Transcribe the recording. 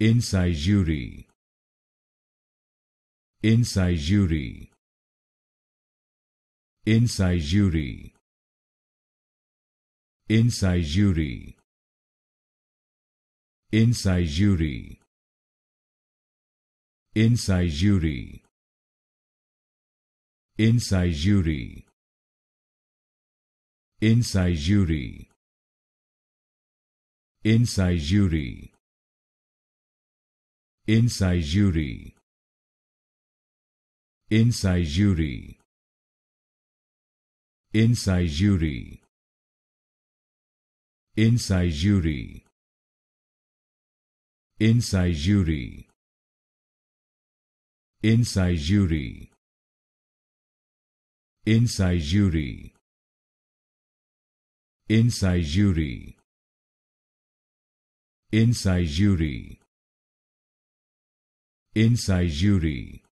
Inside jury. Inside jury. Inside jury. Inside jury. Inside jury. Inside jury. Inside jury. Inside jury. Inside jury. Inside Jury Inside Jury Inside Jury Inside Jury Inside Jury Inside Jury Inside Jury Inside Jury Inside Jury inside jury.